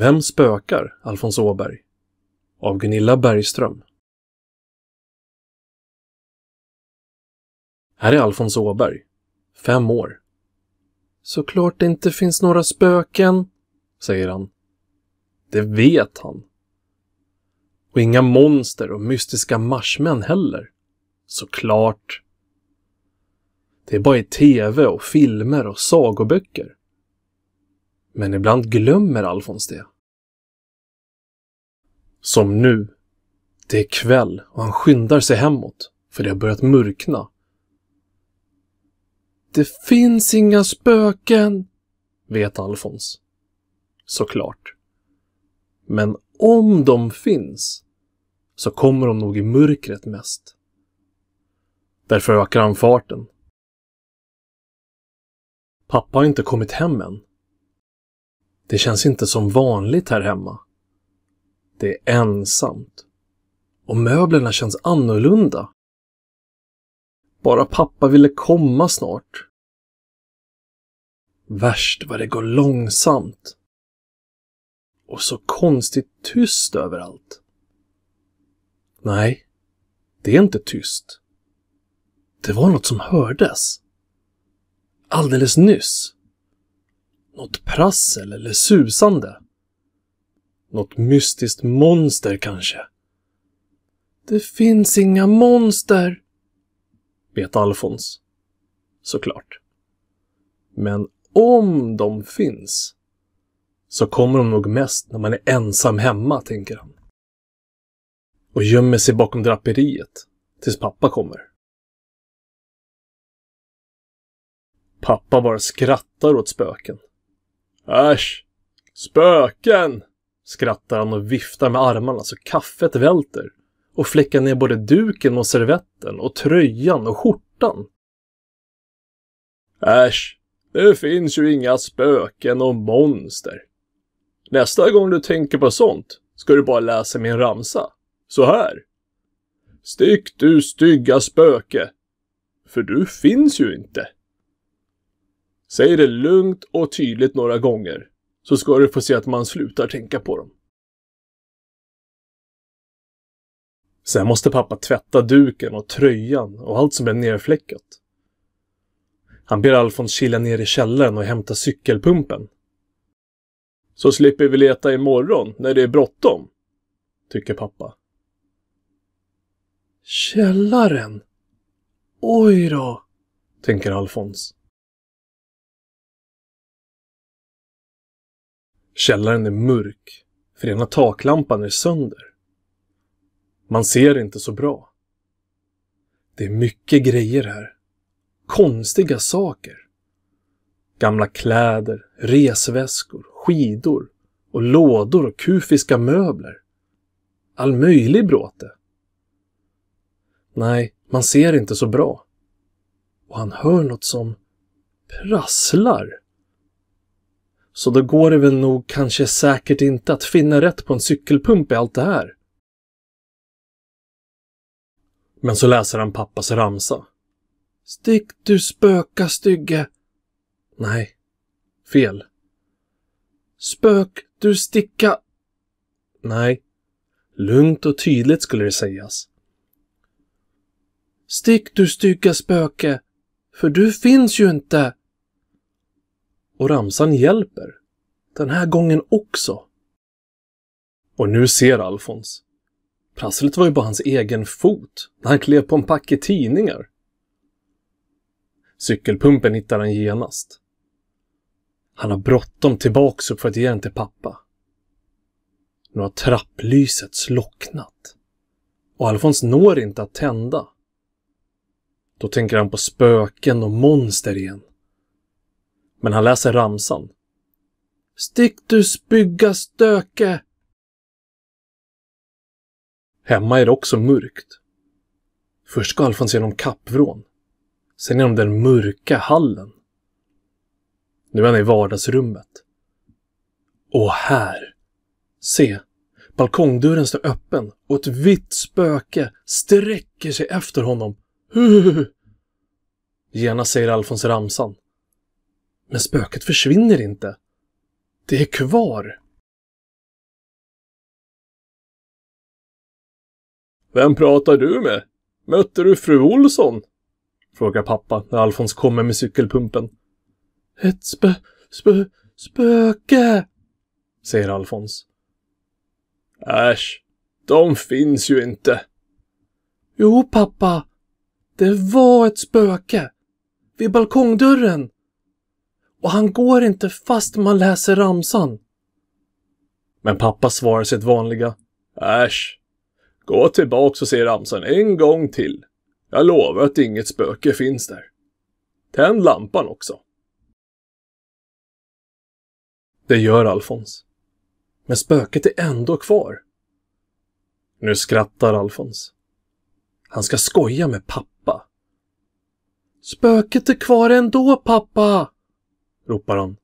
Vem spökar Alfons Åberg? Av Gunilla Bergström. Här är Alfons Åberg, fem år. Såklart det inte finns några spöken, säger han. Det vet han. Och inga monster och mystiska marsmän heller. Såklart. Det är bara i tv och filmer och sagoböcker. Men ibland glömmer Alfons det. Som nu. Det är kväll och han skyndar sig hemåt, för det har börjat mörkna. Det finns inga spöken, vet Alfons. Såklart. Men om de finns, så kommer de nog i mörkret mest. Därför ökar han farten. Pappa har inte kommit hem än. Det känns inte som vanligt här hemma. Det är ensamt. Och möblerna känns annorlunda. Bara pappa ville komma snart. Värst vad det går långsamt. Och så konstigt tyst överallt. Nej, det är inte tyst. Det var något som hördes. Alldeles nyss. Något prassel eller susande. Något mystiskt monster kanske. Det finns inga monster, vet Alfons. Såklart. Men om de finns, så kommer de nog mest när man är ensam hemma, tänker han. Och gömmer sig bakom draperiet tills pappa kommer. Pappa bara skrattar åt spöken. Äsch! Spöken! skrattar han och viftar med armarna så kaffet välter och fläckar ner både duken och servetten och tröjan och skjortan. Äsch, det finns ju inga spöken och monster. Nästa gång du tänker på sånt ska du bara läsa min ramsa. Så här. Stick du stygga spöke. För du finns ju inte. Säg det lugnt och tydligt några gånger, så ska du få se att man slutar tänka på dem. Sen måste pappa tvätta duken och tröjan och allt som är nerfläckat. Han ber Alfons kila ner i källaren och hämta cykelpumpen. Så slipper vi leta imorgon när det är bråttom, tycker pappa. Källaren? Oj då, tänker Alfons. Källaren är mörk, för ena taklampan är sönder. Man ser inte så bra. Det är mycket grejer här. Konstiga saker. Gamla kläder, resväskor, skidor och lådor och kufiska möbler. All möjlig bråte. Nej, man ser inte så bra. Och han hör något som prasslar så då går det väl nog kanske säkert inte att finna rätt på en cykelpump i allt det här. Men så läser han pappas ramsa. Stick du spöka stygge. Nej, fel. Spök du sticka. Nej, lugnt och tydligt skulle det sägas. Stick du stygga spöke, för du finns ju inte. Och ramsan hjälper. Den här gången också. Och nu ser Alfons. Prasslet var ju bara hans egen fot när han klev på en packe tidningar. Cykelpumpen hittar han genast. Han har bråttom tillbaks upp för att ge den till pappa. Nu har trapplyset slocknat och Alfons når inte att tända. Då tänker han på spöken och monster igen. Men han läser ramsan. Stick du spygga stöke! Hemma är det också mörkt. Först går Alfons genom kappvrån. Sen genom den mörka hallen. Nu är han i vardagsrummet. Och här! Se! Balkongdörren står öppen och ett vitt spöke sträcker sig efter honom. Genast säger Alfons ramsan. Men spöket försvinner inte. Det är kvar. Vem pratar du med? Mötte du fru Olsson? Frågar pappa när Alfons kommer med cykelpumpen. Ett spö, spö, spöke! Säger Alfons. Äsch, de finns ju inte. Jo, pappa. Det var ett spöke. Vid balkongdörren och han går inte fast man läser ramsan. Men pappa svarar sitt vanliga. Äsch. Gå tillbaks och se ramsan en gång till. Jag lovar att inget spöke finns där. Tänd lampan också. Det gör Alfons. Men spöket är ändå kvar. Nu skrattar Alfons. Han ska skoja med pappa. Spöket är kvar ändå, pappa! ropar han.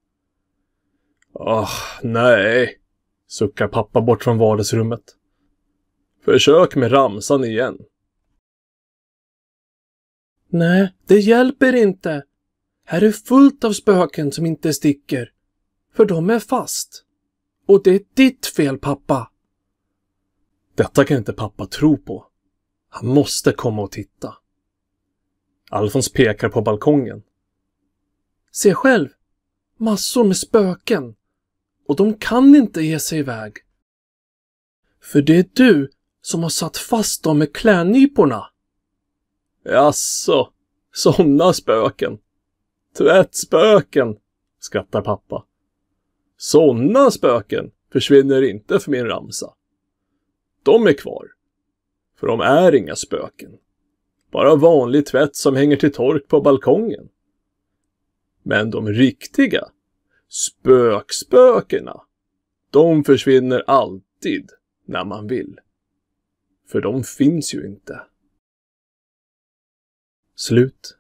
Ah, nej, suckar pappa bort från vardagsrummet. Försök med ramsan igen. Nej, det hjälper inte. Här är fullt av spöken som inte sticker. För de är fast. Och det är ditt fel, pappa. Detta kan inte pappa tro på. Han måste komma och titta. Alfons pekar på balkongen. Se själv, massor med spöken och de kan inte ge sig iväg. För det är du som har satt fast dem med klädnyporna. Jaså, sådana spöken? Tvättspöken, skrattar pappa. Sådana spöken försvinner inte för min ramsa. De är kvar. För de är inga spöken. Bara vanlig tvätt som hänger till tork på balkongen. Men de riktiga, spökspökena, de försvinner alltid när man vill. För de finns ju inte. Slut